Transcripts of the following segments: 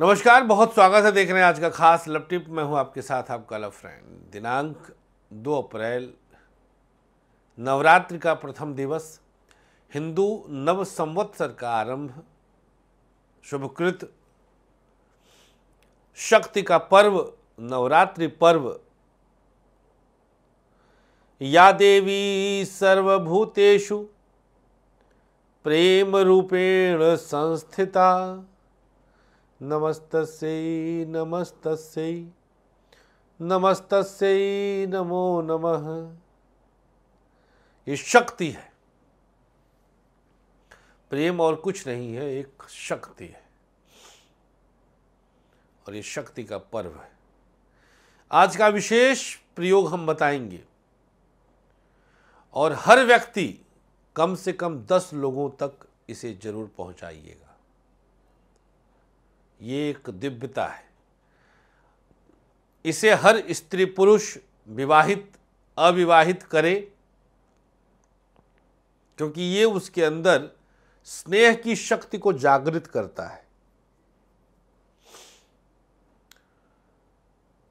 नमस्कार बहुत स्वागत है देख रहे हैं आज का खास लव टिप मैं हूं आपके साथ आपका लव फ्रेंड दिनांक 2 अप्रैल नवरात्रि का प्रथम दिवस हिंदू नव संवत्सर का आरंभ शुभकृत शक्ति का पर्व नवरात्रि पर्व या देवी सर्वभूतेषु प्रेम रूपेण संस्थिता नमस्तस्यै नमस्तस्यै नमस्तस्यै नमो नमः ये शक्ति है प्रेम और कुछ नहीं है एक शक्ति है और ये शक्ति का पर्व है आज का विशेष प्रयोग हम बताएंगे और हर व्यक्ति कम से कम दस लोगों तक इसे जरूर पहुंचाइएगा ये एक दिव्यता है इसे हर स्त्री पुरुष विवाहित अविवाहित करे क्योंकि ये उसके अंदर स्नेह की शक्ति को जागृत करता है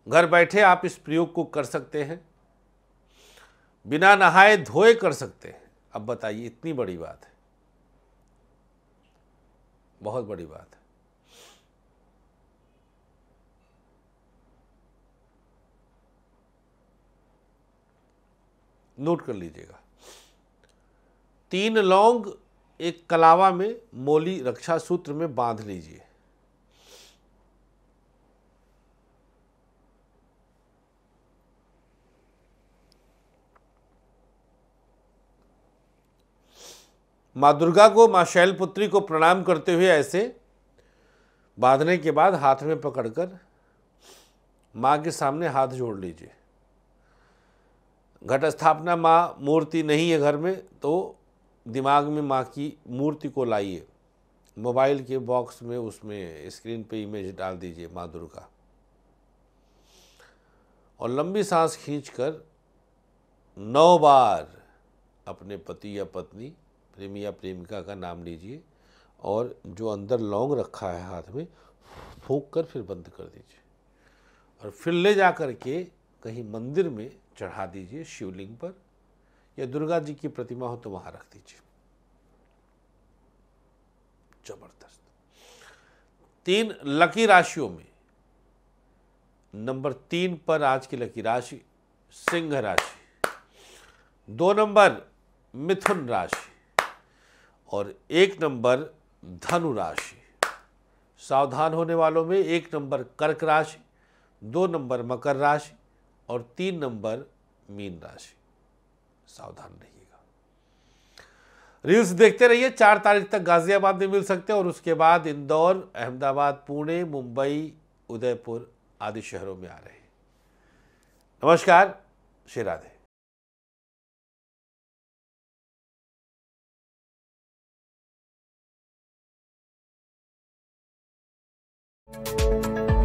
घर बैठे आप इस प्रयोग को कर सकते हैं बिना नहाए धोए कर सकते हैं अब बताइए इतनी बड़ी बात है बहुत बड़ी बात है नोट कर लीजिएगा तीन लौंग एक कलावा में मोली रक्षा सूत्र में बांध लीजिए माँ दुर्गा को माँ शैलपुत्री को प्रणाम करते हुए ऐसे बांधने के बाद हाथ में पकड़कर माँ के सामने हाथ जोड़ लीजिए घट स्थापना माँ मूर्ति नहीं है घर में तो दिमाग में माँ की मूर्ति को लाइए मोबाइल के बॉक्स में उसमें स्क्रीन पे इमेज डाल दीजिए माँ दुर्गा और लंबी सांस खींचकर नौ बार अपने पति या पत्नी प्रेमी या प्रेमिका का नाम लीजिए और जो अंदर लौंग रखा है हाथ में फूंक कर फिर बंद कर दीजिए और फिर ले जा कर के कहीं मंदिर में चढ़ा दीजिए शिवलिंग पर या दुर्गा जी की प्रतिमा हो तो वहां रख दीजिए जबरदस्त तीन लकी राशियों में नंबर तीन पर आज की लकी राशि सिंह राशि दो नंबर मिथुन राशि और एक नंबर धनु राशि सावधान होने वालों में एक नंबर कर्क राशि दो नंबर मकर राशि और तीन नंबर मीन राशि सावधान रहिएगा रील्स देखते रहिए चार तारीख तक गाजियाबाद में मिल सकते हैं और उसके बाद इंदौर अहमदाबाद पुणे मुंबई उदयपुर आदि शहरों में आ रहे हैं नमस्कार श्री राधे thank you